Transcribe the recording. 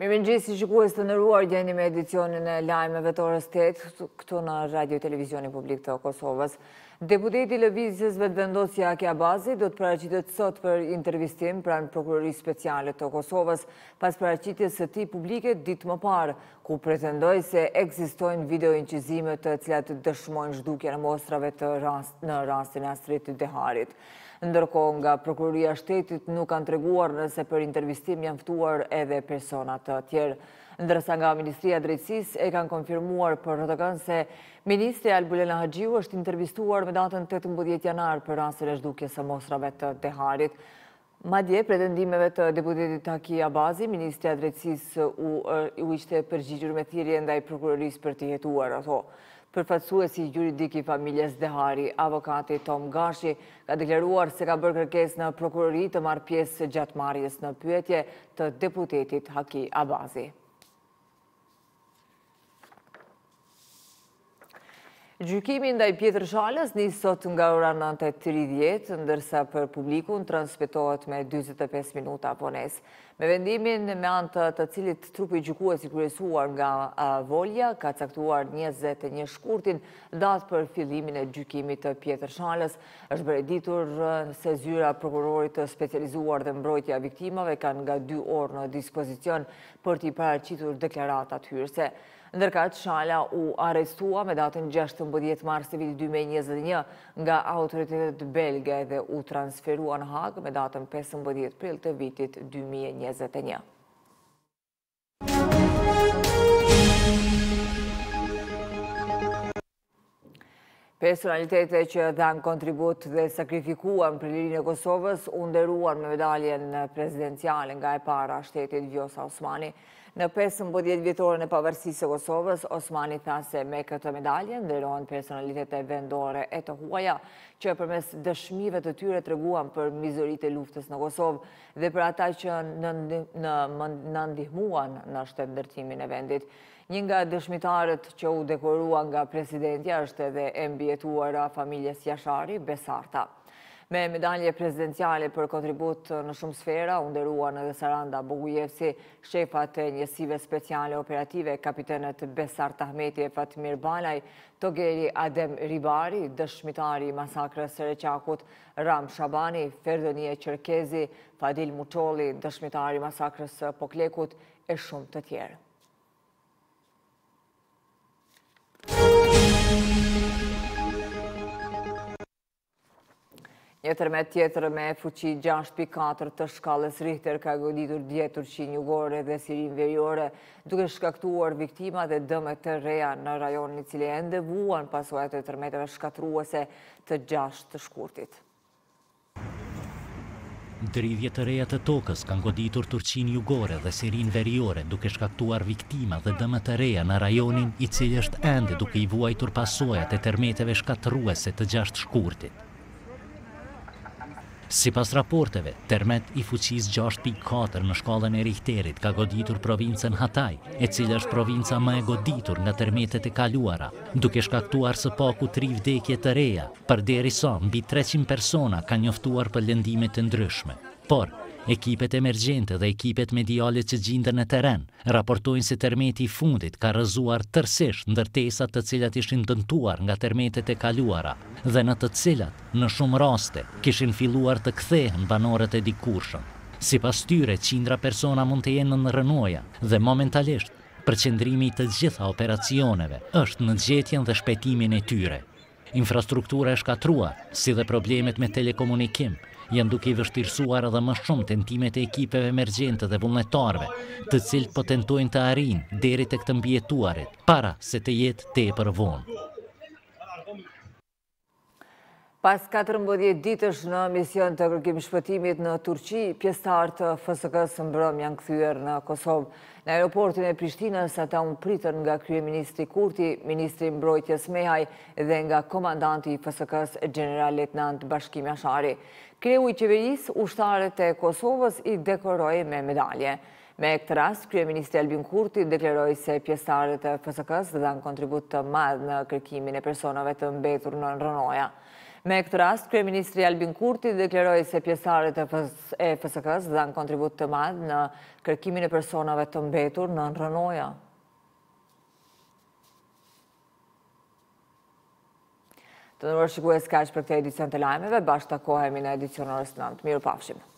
Mirë në gjithë si shikues të nëruar gjeni me edicionin e lajmeve të orës 8, këtu në Radio Televizioni Publik të Kosovës. Deputeti Lëvizës vëtë vendosë jakë a bazi do të paracitet sot për intervistim pranë Prokurorisë Prokurori Speciale të Kosovës pas paracitet së ti publike ditë më parë, ku pretendoj se eksistojnë video inqizimet të cilat të dëshmojnë zhdukja në mostrave në rastin e astritit dhe harit. Ndërko nga Prokuroria Shtetit nuk kanë treguar nëse për intervistim janë fëtuar edhe personat të tjerë. Ndërsa nga Ministria Drejtsis e kanë konfirmuar për rëtëkan se Ministri Albulena Hagjiu është intervistuar me datën 18 janar për rrasë e shduke së mosrave të Deharit. Ma dje, pretendimeve të deputetit Taki Abazi, Ministri Adrecis u ishte përgjigjur me thirje nda i prokuroris për të jetuar, ato. Përfatsu e si juridik i familjes Dehari, avokati Tom Gashi, ka dekleruar se ka bërë kërkes në prokurori të marë pjesë gjatë marjes në pyetje të deputetit Haki Abazi. Gjykimi ndaj Pjetër Shalës njësot nga ora 9.30, ndërsa për publikun transpetohet me 25 minuta vones. Me vendimin me antë të cilit trupi gjykuas i kërësuar nga volja, ka caktuar 21 shkurtin datë për fillimin e gjykimit të Pjetër shales, është ditur se zyra prokurorit të specializuar dhe mbrojtja viktimave kanë nga 2 orë në dispozicion për t'i paracitur deklaratat hyrse. Ndërka të shala u arestua me datën 16 mars të vit 2021 nga autoritetet belge dhe u transferua në hagë me datën 15 pril të vitit 2021. Personalitetet që dhanë kontribut dhe sakrifikuan për lirin e Kosovës u nderuan me medaljen prezidencial nga e para shtetit vjosa Osmani. Në 15 bodjet vjetorën e pavërsisë e Kosovës, Osmani tha se me këtë medaljen nderuan personalitetet vendore e të huaja që përmes dëshmive të tyre të reguan për mizorit e luftës në Kosovë dhe për ata që në ndihmuan në shtetë në e vendit. Një nga dëshmitarët që u dekorua nga presidentja është edhe embjetuara familjes Jashari, Besarta. Me medalje prezidenciale për kontribut në shumë sfera, underuan edhe Saranda Bogujevsi, shefat e njësive speciale operative, kapitenet Besar Tahmeti e Fatmir Balaj, Togeri Adem Ribari, dëshmitari masakrës Sereqakut, Ram Shabani, Ferdonie Qerkezi, Fadil Mucholi, dëshmitari masakrës Poklekut e shumë të tjerë. Një tërmet tjetër me fuqi 6.4 të shkallës Richter ka goditur djetur që një gore dhe sirin verjore duke shkaktuar viktima dhe dëme të reja në rajonin i cili e ndëvuan pasuajt e tërmeteve shkatruese të 6 të shkurtit. Dridhje të reja të tokës kanë goditur Turqin jugore dhe Sirin veriore duke shkaktuar viktima dhe dëmë të reja në rajonin i cilë është endë duke i vuajtur pasojat e termeteve shkatruese të gjasht shkurtit. Si pas raporteve, termet i fuqis 6.4 në shkallën e Richterit ka goditur provincën Hataj, e cilë është provinca më e goditur nga termetet e kaluara, duke shkaktuar së paku tri vdekje të reja, për deri son, mbi 300 persona ka njoftuar për lëndimet të ndryshme. Por, Ekipet emergjente dhe ekipet mediale që gjindër në teren raportojnë se termeti i fundit ka rëzuar tërsesh në dërtesat të cilat ishin dëntuar nga termetet e kaluara dhe në të cilat në shumë raste kishin filuar të kthehen banorët e dikurshën. Si pas tyre, qindra persona mund të jenë në rënoja dhe momentalisht përqendrimi të gjitha operacioneve është në gjetjen dhe shpetimin e tyre. Infrastruktura e shkatrua, si dhe problemet me telekomunikim, janë duke i vështirësuar edhe më shumë tentimet e ekipeve emergjente dhe vullnetarve, të cilët po tentojnë të arinë deri tek të mbjetuarit, para se të jetë tepër vonë. Pas 14 ditësh në mision të kërkim shpëtimit në Turqi, pjestar të FSK së mbrëm janë këthyër në Kosovë. Në aeroportin e Prishtinës ata unë pritër nga krye ministri Kurti, ministri mbrojtjes Mehaj dhe nga komandanti FSK së general letnant Bashkim Jashari. Kreu i qeveris, ushtarët e Kosovës i dekoroj me medalje. Me këtë rast, Krye Ministri Albin Kurti dekleroj se pjestarët e FSK-së dhe në kontribut të madhë në kërkimin e personave të mbetur në Rënoja. Me këtë rast, Kryeministri Albin Kurti dekleroj se pjesarët e FSK-s dhanë kontribut të madhë në kërkimin e personave të mbetur në nërënoja. Të nërë shikues kash për këtë edicion të lajmeve, bashkë të kohemi në edicion në antë. Mirë pafshimë.